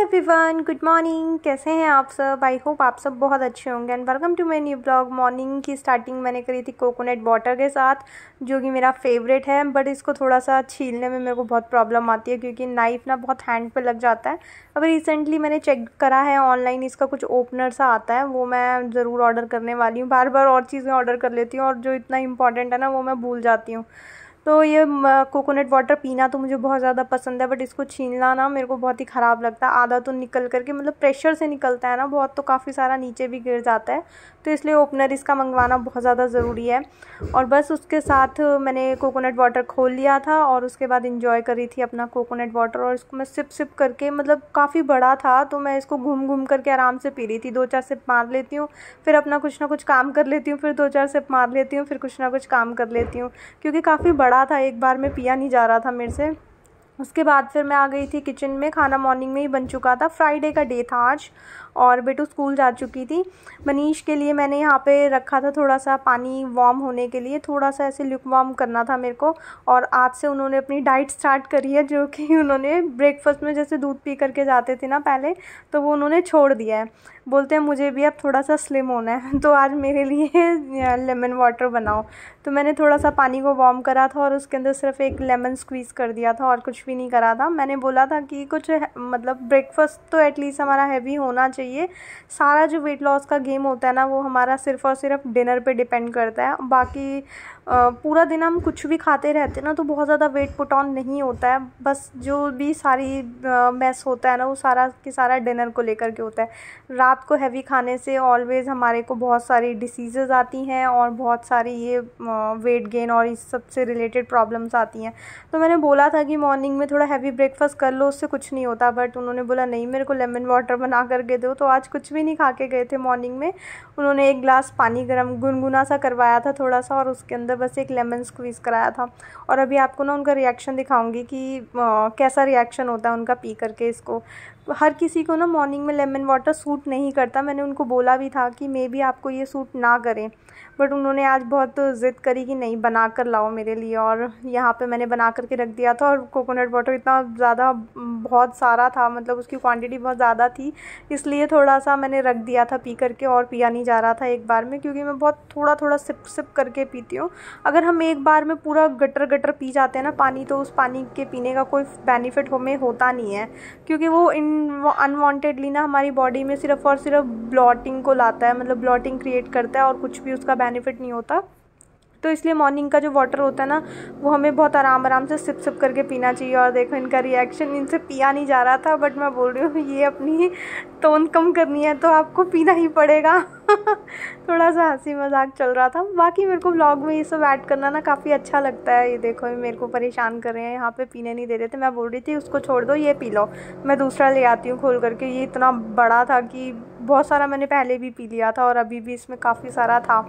every everyone good morning कैसे हैं आप सब आई होप आप सब बहुत अच्छे होंगे and welcome to my new blog morning की स्टार्टिंग मैंने करी थी कोकोनट वाटर के साथ जो कि मेरा फेवरेट है बट इसको थोड़ा सा छीलने में मेरे को बहुत प्रॉब्लम आती है क्योंकि नाइफ ना बहुत हैंड पे लग जाता है अब रिसेंटली मैंने चेक करा है ऑनलाइन इसका कुछ ओपनर सा आता है वो मैं ज़रूर ऑर्डर करने वाली हूँ बार बार और चीज़ें ऑर्डर कर लेती हूँ और जो इतना इंपॉर्टेंट है ना वो मैं भूल जाती हूँ तो ये कोकोनट वाटर पीना तो मुझे बहुत ज़्यादा पसंद है बट इसको छीनना ना मेरे को बहुत ही ख़राब लगता है आधा तो निकल करके मतलब प्रेशर से निकलता है ना बहुत तो काफ़ी सारा नीचे भी गिर जाता है तो इसलिए ओपनर इसका मंगवाना बहुत ज़्यादा ज़रूरी है और बस उसके साथ मैंने कोकोनट वाटर खोल लिया था और उसके बाद इन्जॉय करी थी अपना कोकोनट वाटर और इसको मैं सिप सिप करके मतलब काफ़ी बड़ा था तो मैं इसको घूम घूम करके आराम से पी रही थी दो चार सिप मार लेती हूँ फिर अपना कुछ ना कुछ काम कर लेती हूँ फिर दो चार सिप मार लेती हूँ फिर कुछ ना कुछ काम कर लेती हूँ क्योंकि काफ़ी बड़ा पड़ा था एक बार में पिया नहीं जा रहा था मेरे से उसके बाद फिर मैं आ गई थी किचन में खाना मॉर्निंग में ही बन चुका था फ्राइडे का डे था आज और बेटू स्कूल जा चुकी थी मनीष के लिए मैंने यहाँ पे रखा था थोड़ा सा पानी वार्म होने के लिए थोड़ा सा ऐसे लुक वार्म करना था मेरे को और आज से उन्होंने अपनी डाइट स्टार्ट करी है जो कि उन्होंने ब्रेकफास्ट में जैसे दूध पी करके जाते थे ना पहले तो वो उन्होंने छोड़ दिया है बोलते हैं मुझे भी अब थोड़ा सा स्लिम होना है तो आज मेरे लिए लेमन वाटर बनाओ तो मैंने थोड़ा सा पानी को वार्म करा था और उसके अंदर सिर्फ एक लेमन स्क्वीज़ कर दिया था और कुछ भी नहीं करा था मैंने बोला था कि कुछ मतलब ब्रेकफास्ट तो एटलीस्ट हमारा हैवी होना चाहिए चाहिए सारा जो वेट लॉस का गेम होता है ना वो हमारा सिर्फ़ और सिर्फ डिनर पे डिपेंड करता है बाकी पूरा दिन हम कुछ भी खाते रहते ना तो बहुत ज़्यादा वेट पुट ऑन नहीं होता है बस जो भी सारी मैस होता है ना वो सारा के सारा डिनर को लेकर के होता है रात को हैवी खाने से ऑलवेज़ हमारे को बहुत सारी डिसीज़ आती हैं और बहुत सारी ये वेट गेन और इस सब से रिलेटेड प्रॉब्लम्स आती हैं तो मैंने बोला था कि मॉर्निंग में थोड़ा हैवी ब्रेकफास्ट कर लो उससे कुछ नहीं होता बट उन्होंने बोला नहीं मेरे को लेमन वाटर बना करके दो तो आज कुछ भी नहीं खा के गए थे मॉर्निंग में उन्होंने एक ग्लास पानी गर्म गुनगुना सा करवाया था थोड़ा सा और उसके अंदर अंदर बस एक लेमन स्क्वीज़ कराया था और अभी आपको ना उनका रिएक्शन दिखाऊंगी कि आ, कैसा रिएक्शन होता है उनका पी करके इसको हर किसी को ना मॉर्निंग में लेमन वाटर सूट नहीं करता मैंने उनको बोला भी था कि मे बी आपको ये सूट ना करें बट उन्होंने आज बहुत ज़िद करी कि नहीं बना कर लाओ मेरे लिए और यहाँ पे मैंने बना करके रख दिया था और कोकोनट वाटर इतना ज़्यादा बहुत सारा था मतलब उसकी क्वांटिटी बहुत ज़्यादा थी इसलिए थोड़ा सा मैंने रख दिया था पी करके और पिया नहीं जा रहा था एक बार में क्योंकि मैं बहुत थोड़ा थोड़ा सिप सिप करके पीती हूँ अगर हम एक बार में पूरा गटर गटर पी जाते हैं ना पानी तो उस पानी के पीने का कोई बेनिफिट हमें होता नहीं है क्योंकि वो इन अनवांटेडली ना हमारी बॉडी में सिर्फ और सिर्फ ब्लॉटिंग को लाता है मतलब ब्लॉटिंग क्रिएट करता है और कुछ भी उसका बेनिफिट नहीं होता तो इसलिए मॉर्निंग का जो वाटर होता है ना वो हमें बहुत आराम आराम से सिप सिप करके पीना चाहिए और देखो इनका रिएक्शन इनसे पिया नहीं जा रहा था बट मैं बोल रही हूँ ये अपनी टोन कम करनी है तो आपको पीना ही पड़ेगा थोड़ा सा हंसी मजाक चल रहा था बाकी मेरे को ब्लॉग में ये सब ऐड करना ना काफ़ी अच्छा लगता है ये देखो ये मेरे को परेशान कर रहे हैं यहाँ पे पीने नहीं दे रहे थे मैं बोल रही थी उसको छोड़ दो ये पी लो मैं दूसरा ले आती हूँ खोल करके ये इतना बड़ा था कि बहुत सारा मैंने पहले भी पी लिया था और अभी भी इसमें काफ़ी सारा था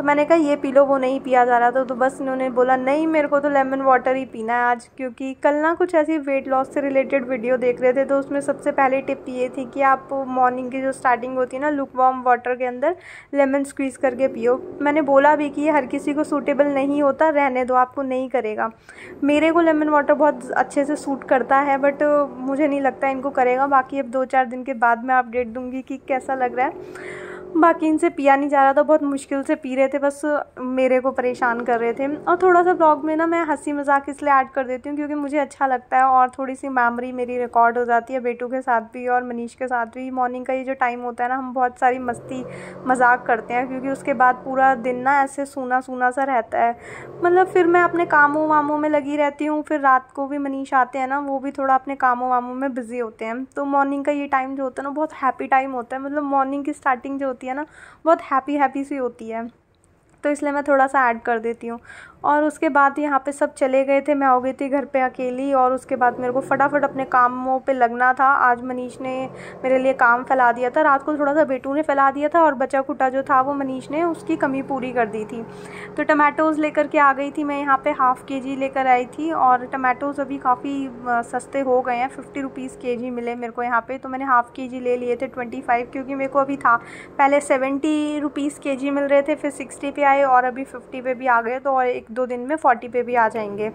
तो मैंने कहा ये पी लो वो नहीं पिया जा रहा था तो, तो बस इन्होंने बोला नहीं मेरे को तो लेमन वाटर ही पीना है आज क्योंकि कल ना कुछ ऐसी वेट लॉस से रिलेटेड वीडियो देख रहे थे तो उसमें सबसे पहले टिप ये थी कि आप मॉर्निंग की जो स्टार्टिंग होती है ना लुक वार्म वाटर के अंदर लेमन स्क्वीज़ करके पियो मैंने बोला भी कि ये हर किसी को सूटेबल नहीं होता रहने दो आपको नहीं करेगा मेरे को लेमन वाटर बहुत अच्छे से सूट करता है बट मुझे नहीं लगता इनको करेगा बाकी अब दो चार दिन के बाद मैं अपडेट दूँगी कि कैसा लग रहा है बाकी इनसे पिया नहीं जा रहा था बहुत मुश्किल से पी रहे थे बस मेरे को परेशान कर रहे थे और थोड़ा सा ब्लॉग में ना मैं हंसी मजाक इसलिए ऐड कर देती हूँ क्योंकि मुझे अच्छा लगता है और थोड़ी सी मेमोरी मेरी रिकॉर्ड हो जाती है बेटू के साथ भी और मनीष के साथ भी मॉर्निंग का ये जो टाइम होता है ना हम बहुत सारी मस्ती मजाक करते हैं क्योंकि उसके बाद पूरा दिन ना ऐसे सूना सूना सा रहता है मतलब फिर मैं अपने कामों वामों में लगी रहती हूँ फिर रात को भी मनीष आते हैं ना वो भी थोड़ा अपने कामों वामों में बिज़ी होते हैं तो मॉर्निंग का ये टाइम जो होता है ना बहुत हैप्पी टाइम होता है मतलब मॉर्निंग की स्टार्टिंग जो होती होती है ना बहुत हैप्पी हैप्पी सी होती है तो इसलिए मैं थोड़ा सा ऐड कर देती हूँ और उसके बाद यहाँ पे सब चले गए थे मैं हो गई थी घर पे अकेली और उसके बाद मेरे को फटाफट अपने कामों पे लगना था आज मनीष ने मेरे लिए काम फैला दिया था रात को थोड़ा सा बेटू ने फैला दिया था और बचा कुटा जो था वो मनीष ने उसकी कमी पूरी कर दी थी तो टमाटोज़ लेकर के आ गई थी मैं यहाँ पर हाफ़ के जी लेकर आई थी और टमाटोज़ अभी काफ़ी सस्ते हो गए हैं फिफ्टी रुपीज़ के जी मिले मेरे को यहाँ पर तो मैंने हाफ़ के जी ले लिए थे ट्वेंटी फाइव क्योंकि मेरे को अभी था पहले सेवेंटी रुपीज़ के जी मिल रहे थे फिर सिक्सटी पे आए और अभी फिफ्टी पे भी आ गए तो और एक दो दिन में फोर्टी पे भी आ जाएंगे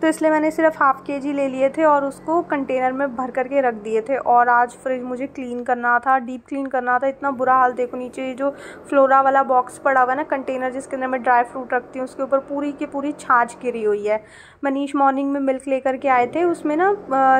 तो इसलिए मैंने सिर्फ हाफ़ के जी ले लिए थे और उसको कंटेनर में भर करके रख दिए थे और आज फ्रिज मुझे क्लीन करना था डीप क्लीन करना था इतना बुरा हाल देखो नीचे ये जो फ्लोरा वाला बॉक्स पड़ा हुआ है ना कंटेनर जिसके अंदर मैं ड्राई फ्रूट रखती हूँ उसके ऊपर पूरी की पूरी छाछ गिरी हुई है मनीष मॉर्निंग में मिल्क लेकर के आए थे उसमें ना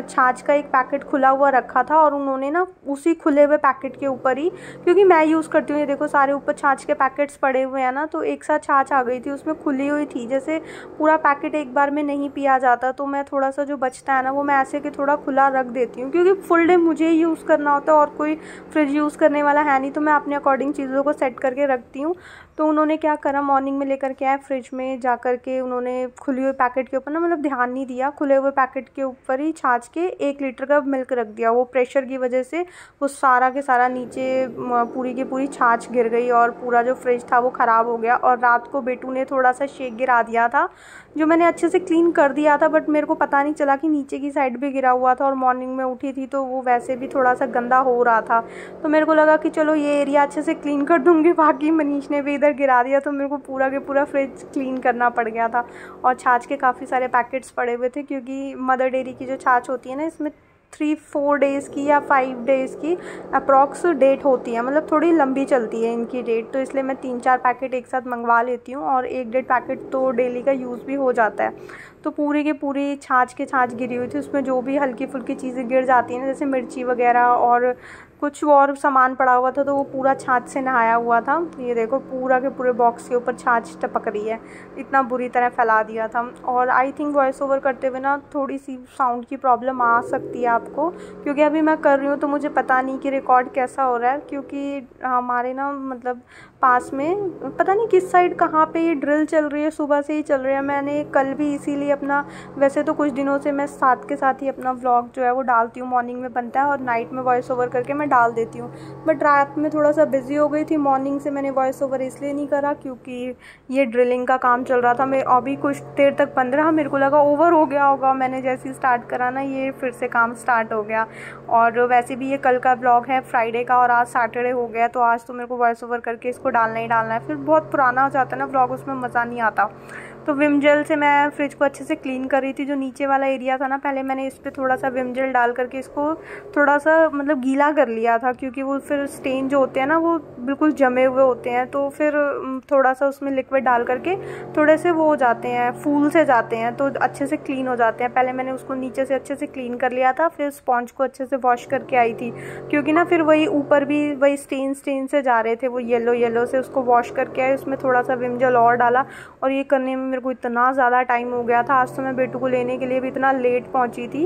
छाछ का एक पैकेट खुला हुआ रखा था और उन्होंने ना उसी खुले हुए पैकेट के ऊपर ही क्योंकि मैं यूज़ करती हूँ ये देखो सारे ऊपर छाछ के पैकेट्स पड़े हुए हैं ना तो एक साथ छाछ आ गई थी उसमें खुली हुई थी जैसे पूरा पैकेट एक बार में नहीं पिया आ जाता तो मैं थोड़ा सा जो बचता है ना वो मैं ऐसे के थोड़ा खुला रख देती हूँ क्योंकि फुल डे मुझे ही यूज़ करना होता है और कोई फ्रिज यूज़ करने वाला है नहीं तो मैं अपने अकॉर्डिंग चीज़ों को सेट करके रखती हूँ तो उन्होंने क्या करा मॉर्निंग में लेकर के आए फ्रिज में जा कर के उन्होंने खुले हुए पैकेट के ऊपर ना मतलब ध्यान नहीं दिया खुले हुए पैकेट के ऊपर ही छाछ के एक लीटर का मिल्क रख दिया वो प्रेशर की वजह से वो सारा के सारा नीचे पूरी की पूरी छाछ गिर गई और पूरा जो फ्रिज था वो ख़राब हो गया और रात को बेटू ने थोड़ा सा शेक गिरा दिया था जो मैंने अच्छे से क्लीन कर दिया था बट मेरे को पता नहीं चला कि नीचे की साइड भी गिरा हुआ था और मॉर्निंग में उठी थी तो वो वैसे भी थोड़ा सा गंदा हो रहा था तो मेरे को लगा कि चलो ये एरिया अच्छे से क्लीन कर दूँगी बाकी मनीष ने भी इधर अगर गिरा दिया तो मेरे को पूरा के पूरा फ्रिज क्लीन करना पड़ गया था और छाछ के काफ़ी सारे पैकेट्स पड़े हुए थे क्योंकि मदर डेरी की जो छाछ होती है ना इसमें थ्री फोर डेज़ की या फाइव डेज़ की अप्रॉक्स डेट होती है मतलब थोड़ी लंबी चलती है इनकी डेट तो इसलिए मैं तीन चार पैकेट एक साथ मंगवा लेती हूँ और एक डेढ़ पैकेट तो डेली का यूज़ भी हो जाता है तो पूरी के पूरी छाछ के छाछ गिरी हुई थी उसमें जो भी हल्की फुल्की चीज़ें गिर जाती हैं जैसे मिर्ची वगैरह और कुछ और सामान पड़ा हुआ था तो वो पूरा छाछ से नहाया हुआ था ये देखो पूरा के पूरे बॉक्स के ऊपर छाछ टपक रही है इतना बुरी तरह फैला दिया था और आई थिंक वॉइस ओवर करते हुए ना थोड़ी सी साउंड की प्रॉब्लम आ सकती है आपको क्योंकि अभी मैं कर रही हूँ तो मुझे पता नहीं कि रिकॉर्ड कैसा हो रहा है क्योंकि हमारे ना मतलब पास में पता नहीं किस साइड कहाँ पे ये ड्रिल चल रही है सुबह से ही चल रही है मैंने कल भी इसीलिए अपना वैसे तो कुछ दिनों से मैं साथ के साथ ही अपना व्लॉग जो है वो डालती हूँ मॉर्निंग में बनता है और नाइट में वॉइस ओवर करके मैं डाल देती हूँ बट रात में थोड़ा सा बिजी हो गई थी मॉर्निंग से मैंने वॉइस ओवर इसलिए नहीं करा क्योंकि ये ड्रिलिंग का काम चल रहा था मैं अभी कुछ देर तक बंद रहा मेरे को लगा ओवर हो गया होगा मैंने जैसे ही स्टार्ट करा ना ये फिर से काम स्टार्ट हो गया और वैसे भी ये कल का ब्लॉग है फ्राइडे का और आज सैटरडे हो गया तो आज तो मेरे को वॉइस ओवर करके इसको उसको डालना ही डालना है फिर बहुत पुराना हो जाता है ना ब्लॉग उसमें मज़ा नहीं आता तो विम जेल से मैं फ्रिज को अच्छे से क्लीन कर रही थी जो नीचे वाला एरिया था ना पहले मैंने इस पर थोड़ा सा विम जेल डाल करके इसको थोड़ा सा मतलब गीला कर लिया था क्योंकि वो फिर स्टेन जो होते हैं ना वो बिल्कुल जमे हुए होते हैं तो फिर थोड़ा सा उसमें लिक्विड डाल करके थोड़े से वो हो जाते हैं फूल से जाते हैं तो अच्छे से क्लीन हो जाते हैं पहले मैंने उसको नीचे से अच्छे से क्लीन कर लिया था फिर स्पॉन्ज को अच्छे से वॉश करके आई थी क्योंकि ना फिर वही ऊपर भी वही स्टेन स्टेन से जा रहे थे वो येलो येलो से उसको वॉश करके आए उसमें थोड़ा सा विम जेल और डाला और ये करने में मेरे को इतना ज़्यादा टाइम हो गया था आज तो मैं बेटू को लेने के लिए भी इतना लेट पहुंची थी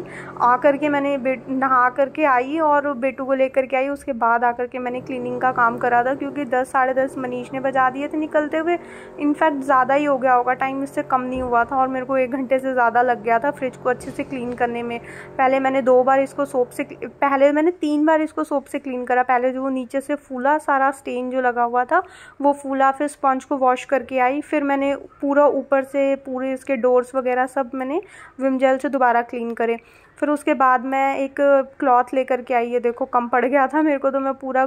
आकर के मैंने बेट नहा करके आई और बेटू को लेकर के आई उसके बाद आकर के मैंने क्लीनिंग का काम करा था क्योंकि दस साढ़े दस मनीष ने बजा दिए थे निकलते हुए इनफैक्ट ज़्यादा ही हो गया होगा टाइम इससे कम नहीं हुआ था और मेरे को एक घंटे से ज़्यादा लग गया था फ्रिज को अच्छे से क्लीन करने में पहले मैंने दो बार इसको सोप से पहले मैंने तीन बार इसको सोप से क्लीन करा पहले जो नीचे से फूला सारा स्टेन जो लगा हुआ था वो फूला फिर स्पंज को वॉश करके आई फिर मैंने पूरा ऊपर ऊपर से पूरे इसके डोर्स वगैरह सब मैंने विम जेल से दोबारा क्लीन करे फिर उसके बाद मैं एक क्लॉथ लेकर के आई ये देखो कम पड़ गया था मेरे को तो मैं पूरा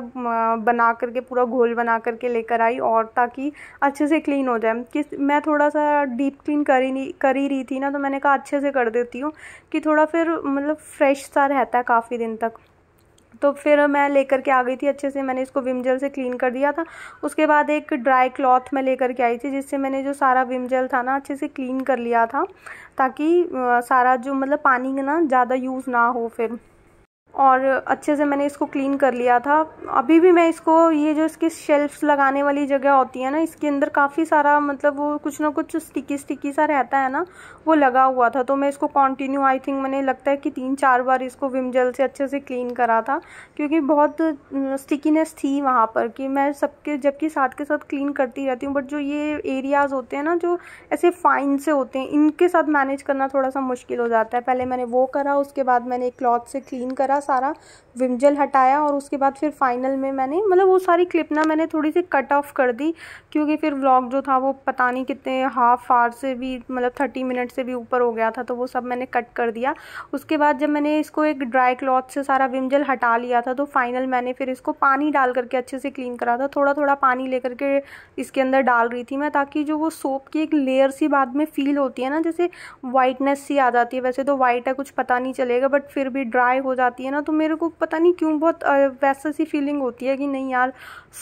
बना करके पूरा घोल बना करके लेकर आई और ताकि अच्छे से क्लीन हो जाए कि मैं थोड़ा सा डीप क्लीन कर ही नहीं कर ही रही थी ना तो मैंने कहा अच्छे से कर देती हूँ कि थोड़ा फिर मतलब फ्रेश सा रहता है काफ़ी दिन तक तो फिर मैं लेकर के आ गई थी अच्छे से मैंने इसको विम जेल से क्लीन कर दिया था उसके बाद एक ड्राई क्लॉथ मैं लेकर के आई थी जिससे मैंने जो सारा विम जेल था ना अच्छे से क्लीन कर लिया था ताकि सारा जो मतलब पानी ना ज़्यादा यूज़ ना हो फिर और अच्छे से मैंने इसको क्लीन कर लिया था अभी भी मैं इसको ये जो इसकी शेल्फ्स लगाने वाली जगह होती है ना इसके अंदर काफ़ी सारा मतलब वो कुछ ना कुछ स्टिकी स्टिकी सा रहता है ना वो लगा हुआ था तो मैं इसको कंटिन्यू आई थिंक मैंने लगता है कि तीन चार बार इसको विम जेल से अच्छे से क्लीन करा था क्योंकि बहुत स्टिकीनेस थी वहाँ पर कि मैं सबके जबकि साथ के साथ क्लीन करती रहती हूँ बट जो ये एरियाज़ होते हैं ना जो ऐसे फाइन से होते हैं इनके साथ मैनेज करना थोड़ा सा मुश्किल हो जाता है पहले मैंने वो करा उसके बाद मैंने क्लॉथ से क्लीन करा सारा विमजल हटाया और उसके बाद फिर फाइनल में मैंने मतलब वो सारी क्लिप ना मैंने थोड़ी सी कट ऑफ कर दी क्योंकि फिर व्लॉग जो था वो पता नहीं कितने हाफ आवर से भी मतलब थर्टी मिनट से भी ऊपर हो गया था तो वो सब मैंने कट कर दिया उसके बाद जब मैंने इसको एक ड्राई क्लॉथ से सारा विमजल हटा लिया था तो फाइनल मैंने फिर इसको पानी डाल करके अच्छे से क्लीन करा था थोड़ा थोड़ा पानी ले करके इसके अंदर डाल रही थी मैं ताकि जो वो सोप की एक लेयर सी बाद में फील होती है ना जैसे वाइटनेस सी आ जाती है वैसे तो वाइट है कुछ पता नहीं चलेगा बट फिर भी ड्राई हो जाती है ना तो मेरे को पता नहीं क्यों बहुत वैसा सी फीलिंग होती है कि नहीं यार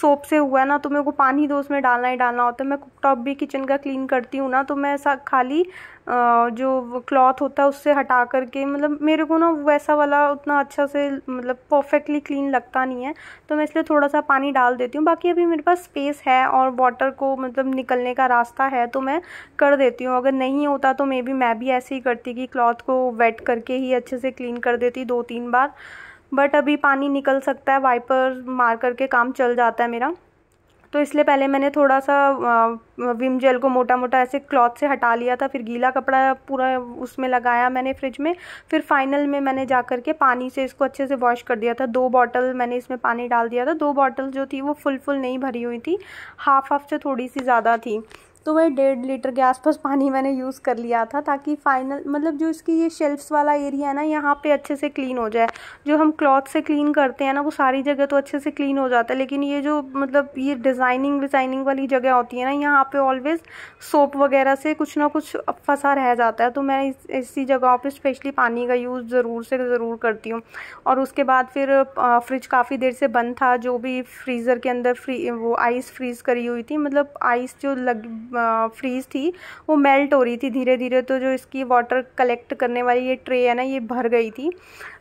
सोप से हुआ है ना तो मेरे को पानी दो उसमें डालना ही डालना होता है मैं कुकटॉप भी किचन का क्लीन करती हूँ ना तो मैं ऐसा खाली जो क्लॉथ होता है उससे हटा करके मतलब मेरे को ना वैसा वाला उतना अच्छा से मतलब परफेक्टली क्लीन लगता नहीं है तो मैं इसलिए थोड़ा सा पानी डाल देती हूँ बाकी अभी मेरे पास स्पेस है और वाटर को मतलब निकलने का रास्ता है तो मैं कर देती हूँ अगर नहीं होता तो मे बी मैं भी ऐसे ही करती कि क्लॉथ को वेट करके ही अच्छे से क्लीन कर देती दो तीन बार बट अभी पानी निकल सकता है वाइपर मार करके काम चल जाता है मेरा तो इसलिए पहले मैंने थोड़ा सा विम जेल को मोटा मोटा ऐसे क्लॉथ से हटा लिया था फिर गीला कपड़ा पूरा उसमें लगाया मैंने फ्रिज में फिर फाइनल में मैंने जा करके पानी से इसको अच्छे से वॉश कर दिया था दो बॉटल मैंने इसमें पानी डाल दिया था दो बॉटल जो थी वो फुल फुल नहीं भरी हुई थी हाफ हाफ से थोड़ी सी ज़्यादा थी तो वह डेढ़ लीटर के आसपास पानी मैंने यूज़ कर लिया था ताकि फाइनल मतलब जो इसकी ये शेल्फ्स वाला एरिया है ना यहाँ पे अच्छे से क्लीन हो जाए जो हम क्लॉथ से क्लीन करते हैं ना वो सारी जगह तो अच्छे से क्लीन हो जाता है लेकिन ये जो मतलब ये डिज़ाइनिंग विजाइनिंग वाली जगह होती है ना यहाँ पर ऑलवेज सोप वगैरह से कुछ ना कुछ फंसा रह जाता है तो मैं इस इसी जगहों पर स्पेशली पानी का यूज़ ज़रूर से ज़रूर करती हूँ और उसके बाद फिर फ्रिज काफ़ी देर से बंद था जो भी फ्रीज़र के अंदर फ्री वो आइस फ्रीज़ करी हुई थी मतलब आइस जो लग फ्रीज़ थी वो मेल्ट हो रही थी धीरे धीरे तो जो इसकी वाटर कलेक्ट करने वाली ये ट्रे है ना ये भर गई थी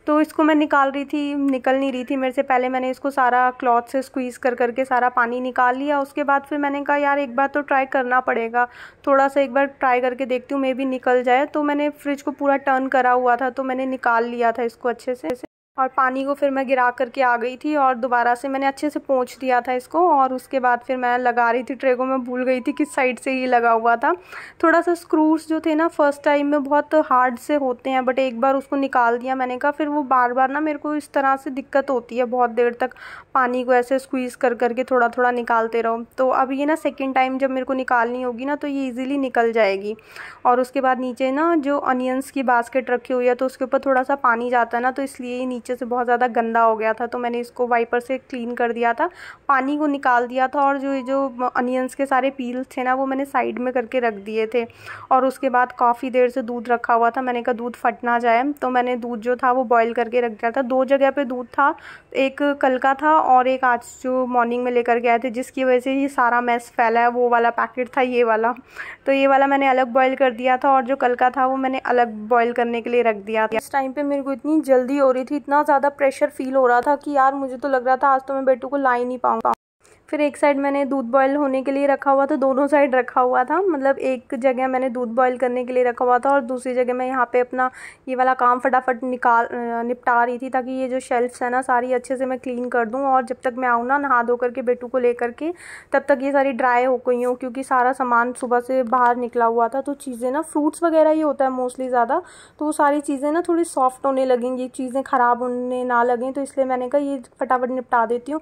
तो इसको मैं निकाल रही थी निकल नहीं रही थी मेरे से पहले मैंने इसको सारा क्लॉथ से स्क्वीज़ कर करके सारा पानी निकाल लिया उसके बाद फिर मैंने कहा यार एक बार तो ट्राई करना पड़ेगा थोड़ा सा एक बार ट्राई करके देखती हूँ मे भी निकल जाए तो मैंने फ्रिज को पूरा टर्न करा हुआ था तो मैंने निकाल लिया था इसको अच्छे से और पानी को फिर मैं गिरा करके आ गई थी और दोबारा से मैंने अच्छे से पोंछ दिया था इसको और उसके बाद फिर मैं लगा रही थी ट्रे को मैं भूल गई थी किस साइड से ये लगा हुआ था थोड़ा सा स्क्रूज जो थे ना फर्स्ट टाइम में बहुत हार्ड से होते हैं बट एक बार उसको निकाल दिया मैंने कहा फिर वो बार बार ना मेरे को इस तरह से दिक्कत होती है बहुत देर तक पानी को ऐसे स्क्वीज़ कर करके थोड़ा थोड़ा निकालते रहो तो अब ये ना सेकेंड टाइम जब मेरे को निकालनी होगी ना तो ये ईजिली निकल जाएगी और उसके बाद नीचे ना जो अनियंस की बास्केट रखी हुई है तो उसके ऊपर थोड़ा सा पानी जाता है ना तो इसलिए ये नीचे नीचे से बहुत ज़्यादा गंदा हो गया था तो मैंने इसको वाइपर से क्लीन कर दिया था पानी को निकाल दिया था और जो जो अनियंस के सारे पील्स थे ना वो मैंने साइड में करके रख दिए थे और उसके बाद काफ़ी देर से दूध रखा हुआ था मैंने कहा दूध फटना जाए तो मैंने दूध जो था वो बॉयल करके रख दिया था दो जगह पर दूध था एक कल का था और एक आज जो मॉर्निंग में लेकर गया थे जिसकी वजह से ये सारा मैस फैला है वो वाला पैकेट था ये वाला तो ये वाला मैंने अलग बॉयल कर दिया था और जो कल का था वो मैंने अलग बॉयल करने के लिए रख दिया था इस टाइम पे मेरे को इतनी जल्दी हो रही थी इतना इतना ज़्यादा प्रेशर फील हो रहा था कि यार मुझे तो लग रहा था आज तो मैं बेटू को ला ही नहीं पाऊंगा फिर एक साइड मैंने दूध बॉयल होने के लिए रखा हुआ था दोनों साइड रखा हुआ था मतलब एक जगह मैंने दूध बॉयल करने के लिए रखा हुआ था और दूसरी जगह मैं यहाँ पे अपना ये वाला काम फटाफट निकाल निपटा रही थी ताकि ये जो शेल्फ्स है ना सारी अच्छे से मैं क्लीन कर दूँ और जब तक मैं आऊँ ना नहा धो करके बेटू को ले करके तब तक ये सारी ड्राई हो गई हूँ क्योंकि सारा सामान सुबह से बाहर निकला हुआ था तो चीज़ें ना फ्रूट्स वगैरह ही होता है मोस्टली ज़्यादा तो वो सारी चीज़ें ना थोड़ी सॉफ्ट होने लगेंगी चीज़ें ख़राब होने ना लगें तो इसलिए मैंने कहा ये फटाफट निपटा देती हूँ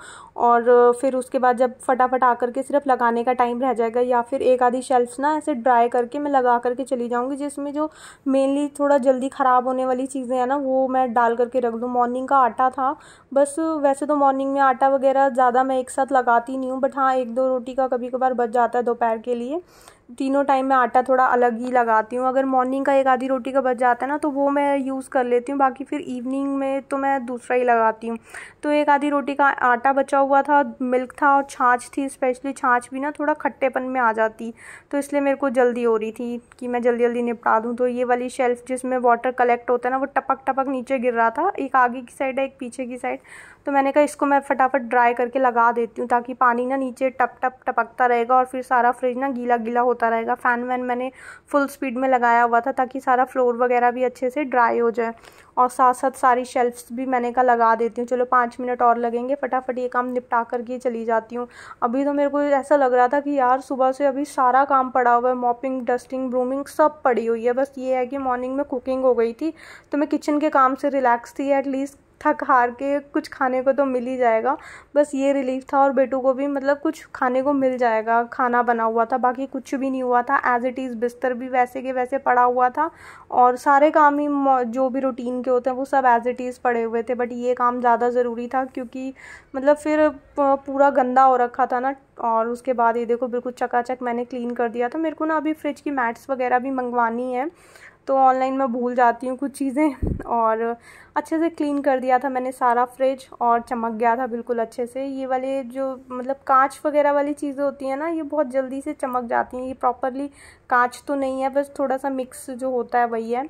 और फिर उसके बाद जब फटाफट आकर के सिर्फ लगाने का टाइम रह जाएगा या फिर एक आधी शेल्फ्स ना ऐसे ड्राई करके मैं लगा करके चली जाऊँगी जिसमें जो मेनली थोड़ा जल्दी ख़राब होने वाली चीज़ें हैं ना वो मैं डाल करके रख दूँ मॉर्निंग का आटा था बस वैसे तो मॉर्निंग में आटा वगैरह ज़्यादा मैं एक साथ लगाती नहीं हूँ बट हाँ एक दो रोटी का कभी कभार बच जाता है दोपहर के लिए तीनों टाइम मैं आटा थोड़ा अलग ही लगाती हूँ अगर मॉर्निंग का एक आधी रोटी का बच जाता है ना तो वो मैं यूज़ कर लेती हूँ बाकी फिर इवनिंग में तो मैं दूसरा ही लगाती हूँ तो एक आधी रोटी का आटा बचा हुआ था मिल्क था और छाछ थी स्पेशली छाछ भी ना थोड़ा खट्टेपन में आ जाती तो इसलिए मेरे को जल्दी हो रही थी कि मैं जल्दी जल्दी निपटा दूँ तो ये वाली शेल्फ़ जिसमें वाटर कलेक्ट होता है ना वो टपक टपक नीचे गिर रहा था एक आगे की साइड है एक पीछे की साइड तो मैंने कहा इसको मैं फटाफट ड्राई करके लगा देती हूँ ताकि पानी ना नीचे टप टप टपकता रहेगा और फिर सारा फ्रिज ना गीला गीला होता होता रहेगा फ़ैन वैन मैंने फुल स्पीड में लगाया हुआ था ताकि सारा फ्लोर वगैरह भी अच्छे से ड्राई हो जाए और साथ साथ सारी शेल्फ्स भी मैंने कहा लगा देती हूँ चलो पाँच मिनट और लगेंगे फटाफट ये काम निपटा करके चली जाती हूँ अभी तो मेरे को ऐसा लग रहा था कि यार सुबह से अभी सारा काम पड़ा हुआ है मॉपिंग डस्टिंग ब्रूमिंग सब पड़ी हुई है बस ये है कि मॉर्निंग में कुकिंग हो गई थी तो मैं किचन के काम से रिलैक्स थी एटलीस्ट थक हार के कुछ खाने को तो मिल ही जाएगा बस ये रिलीफ था और बेटू को भी मतलब कुछ खाने को मिल जाएगा खाना बना हुआ था बाकी कुछ भी नहीं हुआ था एज इट इज़ बिस्तर भी वैसे के वैसे पड़ा हुआ था और सारे काम ही जो भी रूटीन के होते हैं वो सब एज इट इज़ पड़े हुए थे बट ये काम ज़्यादा ज़रूरी था क्योंकि मतलब फिर पूरा गंदा हो रखा था ना और उसके बाद ये देखो बिल्कुल चकाचक मैंने क्लीन कर दिया था मेरे को ना अभी फ्रिज की मैट्स वगैरह भी मंगवानी है तो ऑनलाइन मैं भूल जाती हूँ कुछ चीज़ें और अच्छे से क्लीन कर दिया था मैंने सारा फ्रिज और चमक गया था बिल्कुल अच्छे से ये वाले जो मतलब कांच वगैरह वाली चीज़ें होती हैं ना ये बहुत जल्दी से चमक जाती हैं ये प्रॉपरली कांच तो नहीं है बस थोड़ा सा मिक्स जो होता है वही है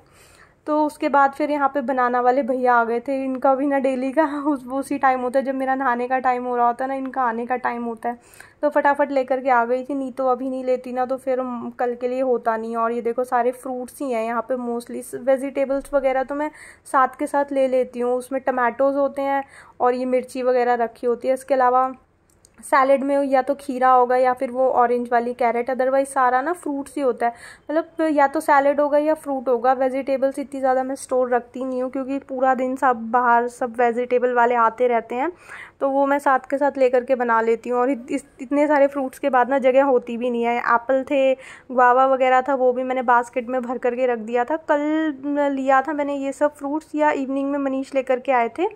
तो उसके बाद फिर यहाँ पे बनाना वाले भैया आ गए थे इनका भी ना डेली का उस वो उसी टाइम होता है जब मेरा नहाने का टाइम हो रहा होता है ना इनका आने का टाइम होता है तो फटाफट लेकर के आ गई थी नहीं तो अभी नहीं लेती ना तो फिर कल के लिए होता नहीं और ये देखो सारे फ्रूट्स ही हैं यहाँ पे मोस्टली वेजिटेबल्स वगैरह तो मैं साथ के साथ ले लेती हूँ उसमें टमाटोज़ होते हैं और ये मिर्ची वगैरह रखी होती है इसके अलावा सैलेड में या तो खीरा होगा या फिर वो ऑरेंज वाली कैरेट अदरवाइज सारा ना फ्रूट्स ही होता है मतलब या तो सैलेड होगा या फ्रूट होगा वेजिटेबल्स इतनी ज़्यादा मैं स्टोर रखती नहीं हूँ क्योंकि पूरा दिन सब बाहर सब वेजिटेबल वाले आते रहते हैं तो वो मैं साथ के साथ लेकर के बना लेती हूँ और इस इतने सारे फ्रूट्स के बाद ना जगह होती भी नहीं है एप्पल थे गुआवा वगैरह था वो भी मैंने बास्केट में भर करके रख दिया था कल लिया था मैंने ये सब फ्रूट्स या इवनिंग में मनीष लेकर के आए थे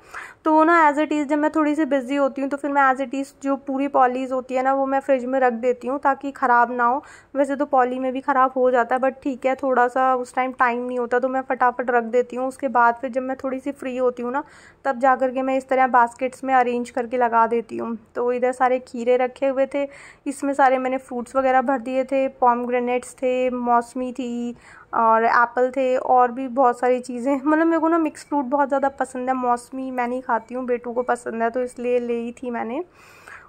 तो ना एज इट इज़ जब मैं थोड़ी सी बिज़ी होती हूँ तो फिर मैं एज इट इज़ जो पूरी पॉलीज होती है ना वो मैं फ्रिज में रख देती हूँ ताकि ख़राब ना हो वैसे तो पॉली में भी ख़राब हो जाता है बट ठीक है थोड़ा सा उस टाइम टाइम नहीं होता तो मैं फटाफट रख देती हूँ उसके बाद फिर जब मैं थोड़ी सी फ्री होती हूँ ना तब जा के मैं इस तरह बास्केट्स में अरेंज करके लगा देती हूँ तो इधर सारे खीरे रखे हुए थे इसमें सारे मैंने फ्रूट्स वगैरह भर दिए थे पॉम ग्रेनेट्स थे मौसमी थी और एप्पल थे और भी बहुत सारी चीज़ें मतलब मेरे को ना मिक्स फ्रूट बहुत ज़्यादा पसंद है मौसमी मैं नहीं खाती हूँ बेटू को पसंद है तो इसलिए ले ही थी मैंने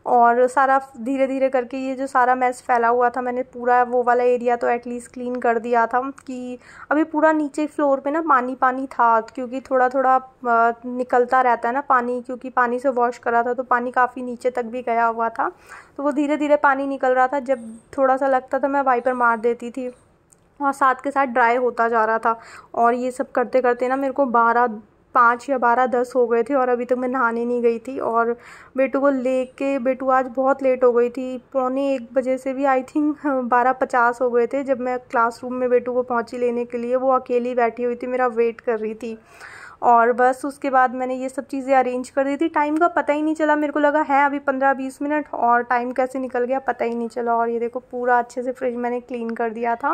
और सारा धीरे धीरे करके ये जो सारा मैस फैला हुआ था मैंने पूरा वो वाला एरिया तो एटलीस्ट क्लीन कर दिया था कि अभी पूरा नीचे फ्लोर पे ना पानी पानी था क्योंकि थोड़ा थोड़ा निकलता रहता है ना पानी क्योंकि पानी से वॉश करा था तो पानी काफ़ी नीचे तक भी गया हुआ था तो वो धीरे धीरे पानी निकल रहा था जब थोड़ा सा लगता था मैं वाइपर मार देती थी और साथ के साथ ड्राई होता जा रहा था और ये सब करते करते ना मेरे को बारह पाँच या बारह दस हो गए थे और अभी तक मैं नहाने नहीं गई थी और बेटू को ले के बेटू आज बहुत लेट हो गई थी पौने एक बजे से भी आई थिंक हाँ, बारह पचास हो गए थे जब मैं क्लासरूम में बेटू को पहुंची लेने के लिए वो अकेली बैठी हुई थी मेरा वेट कर रही थी और बस उसके बाद मैंने ये सब चीज़ें अरेंज कर दी थी टाइम का पता ही नहीं चला मेरे को लगा है अभी पंद्रह बीस मिनट और टाइम कैसे निकल गया पता ही नहीं चला और ये देखो पूरा अच्छे से फ्रिज मैंने क्लीन कर दिया था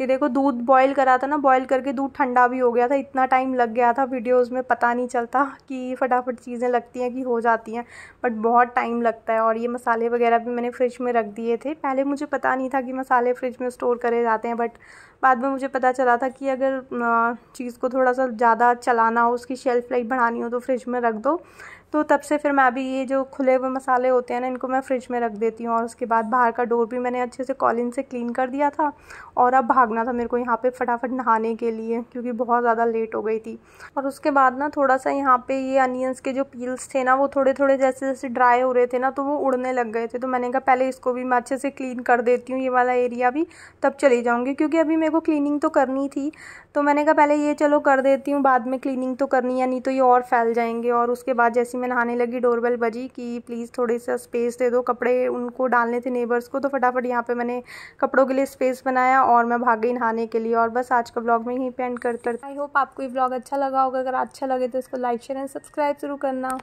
ये देखो दूध बॉयल करा था ना बॉयल करके दूध ठंडा भी हो गया था इतना टाइम लग गया था वीडियोज़ में पता नहीं चलता कि फटाफट चीज़ें लगती हैं कि हो जाती हैं बट बहुत टाइम लगता है और ये मसाले वगैरह भी मैंने फ्रिज में रख दिए थे पहले मुझे पता नहीं था कि मसाले फ्रिज में स्टोर करे जाते हैं बट बाद में मुझे पता चला था कि अगर चीज़ को थोड़ा सा ज़्यादा चलाना हो उसकी शेल्फ़ लाइफ बढ़ानी हो तो फ्रिज में रख दो तो तब से फिर मैं अभी ये जो खुले हुए मसाले होते हैं ना इनको मैं फ्रिज में रख देती हूँ और उसके बाद बाहर का डोर भी मैंने अच्छे से कॉलिन से क्लीन कर दिया था और अब भागना था मेरे को यहाँ पे फटाफट नहाने के लिए क्योंकि बहुत ज़्यादा लेट हो गई थी और उसके बाद ना थोड़ा सा यहाँ पे ये अनियंस के जो पील्स थे ना वो थोड़े थोड़े जैसे जैसे ड्राई हो रहे थे ना तो वो उड़ने लग गए थे तो मैंने कहा पहले इसको भी मैं अच्छे से क्लीन कर देती हूँ ये वाला एरिया भी तब चली जाऊँगी क्योंकि अभी मेरे को क्लीनिंग तो करनी थी तो मैंने कहा पहले ये चलो कर देती हूँ बाद में क्लीनिंग तो करनी है नहीं तो ये और फैल जाएंगे और उसके बाद जैसे जैसे मैं नहाने लगी डोरबेल बजी कि प्लीज़ थोड़ी सा स्पेस दे दो कपड़े उनको डालने थे नेबर्स को तो फटाफट यहाँ पे मैंने कपड़ों के लिए स्पेस बनाया और मैं भाग गई नहाने के लिए और बस आज का ब्लॉग में यहीं पेंट करता आई होप आपको ये ब्लॉग अच्छा लगा होगा अगर अच्छा लगे तो इसको लाइक शेयर एंड सब्सक्राइब जरूर करना